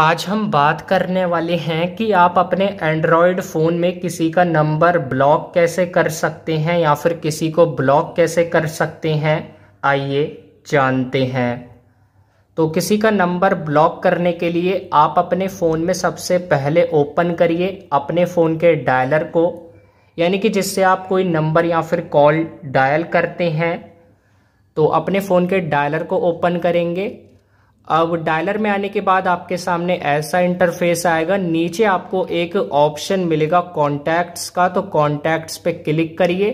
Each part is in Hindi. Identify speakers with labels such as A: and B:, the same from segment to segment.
A: आज हम बात करने वाले हैं कि आप अपने एंड्रॉयड फ़ोन में किसी का नंबर ब्लॉक कैसे कर सकते हैं या फिर किसी को ब्लॉक कैसे कर सकते हैं आइए जानते हैं तो किसी का नंबर ब्लॉक करने के लिए आप अपने फ़ोन में सबसे पहले ओपन करिए अपने फ़ोन के डायलर को यानी कि जिससे आप कोई नंबर या फिर कॉल डायल करते हैं तो अपने फ़ोन के डायलर को ओपन करेंगे अब डायलर में आने के बाद आपके सामने ऐसा इंटरफेस आएगा नीचे आपको एक ऑप्शन मिलेगा कॉन्टैक्ट्स का तो कॉन्टैक्ट्स पे क्लिक करिए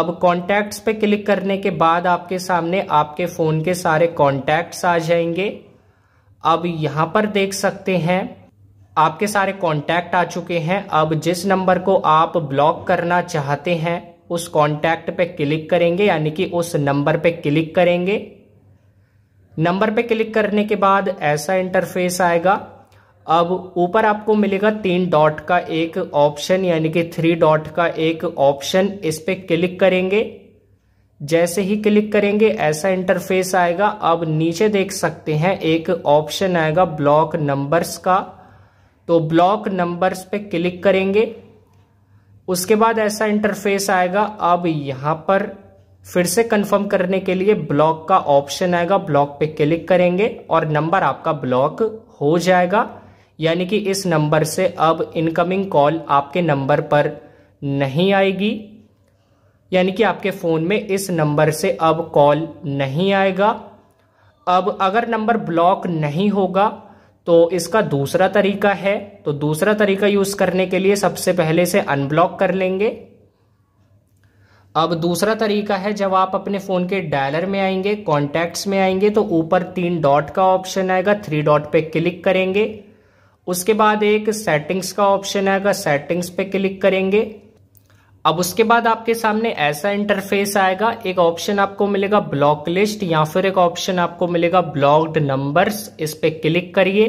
A: अब कॉन्टैक्ट्स पे क्लिक करने के बाद आपके सामने आपके फ़ोन के सारे कॉन्टैक्ट्स आ जाएंगे अब यहाँ पर देख सकते हैं आपके सारे कॉन्टैक्ट आ चुके हैं अब जिस नंबर को आप ब्लॉक करना चाहते हैं उस कॉन्टैक्ट पे क्लिक करेंगे यानी कि उस नंबर पे क्लिक करेंगे नंबर पे क्लिक करने के बाद ऐसा इंटरफेस आएगा अब ऊपर आपको मिलेगा तीन डॉट का एक ऑप्शन यानी कि थ्री डॉट का एक ऑप्शन इस पर क्लिक करेंगे जैसे ही क्लिक करेंगे ऐसा इंटरफेस आएगा अब नीचे देख सकते हैं एक ऑप्शन आएगा ब्लॉक नंबर्स का तो ब्लॉक नंबर्स पे क्लिक करेंगे उसके बाद ऐसा इंटरफेस आएगा अब यहां पर फिर से कंफर्म करने के लिए ब्लॉक का ऑप्शन आएगा ब्लॉक पे क्लिक करेंगे और नंबर आपका ब्लॉक हो जाएगा यानी कि इस नंबर से अब इनकमिंग कॉल आपके नंबर पर नहीं आएगी यानी कि आपके फ़ोन में इस नंबर से अब कॉल नहीं आएगा अब अगर नंबर ब्लॉक नहीं होगा तो इसका दूसरा तरीका है तो दूसरा तरीका यूज़ करने के लिए सबसे पहले से अनब्लॉक कर लेंगे अब दूसरा तरीका है जब आप अपने फ़ोन के डायलर में आएंगे कॉन्टैक्ट्स में आएंगे तो ऊपर तीन डॉट का ऑप्शन आएगा थ्री डॉट पे क्लिक करेंगे उसके बाद एक सेटिंग्स का ऑप्शन आएगा सेटिंग्स पे क्लिक करेंगे अब उसके बाद आपके सामने ऐसा इंटरफेस आएगा एक ऑप्शन आपको मिलेगा ब्लॉक लिस्ट या फिर एक ऑप्शन आपको मिलेगा ब्लॉक्ड नंबर्स इस पे क्लिक करिए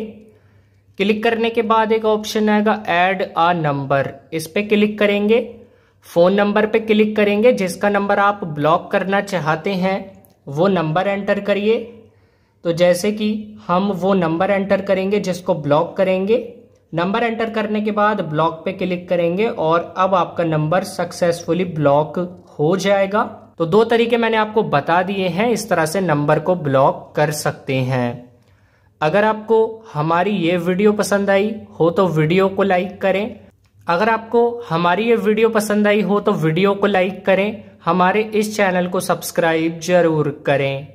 A: क्लिक करने के बाद एक ऑप्शन आएगा ऐड अ नंबर इस पे क्लिक करेंगे फ़ोन नंबर पे क्लिक करेंगे जिसका नंबर आप ब्लॉक करना चाहते हैं वो नंबर एंटर करिए तो जैसे कि हम वो नंबर एंटर करेंगे जिसको ब्लॉक करेंगे नंबर एंटर करने के बाद ब्लॉक पे क्लिक करेंगे और अब आपका नंबर सक्सेसफुली ब्लॉक हो जाएगा तो दो तरीके मैंने आपको बता दिए हैं इस तरह से नंबर को ब्लॉक कर सकते हैं अगर आपको हमारी ये वीडियो पसंद आई हो तो वीडियो को लाइक करें अगर आपको हमारी ये वीडियो पसंद आई हो तो वीडियो को लाइक करें हमारे इस चैनल को सब्सक्राइब जरूर करें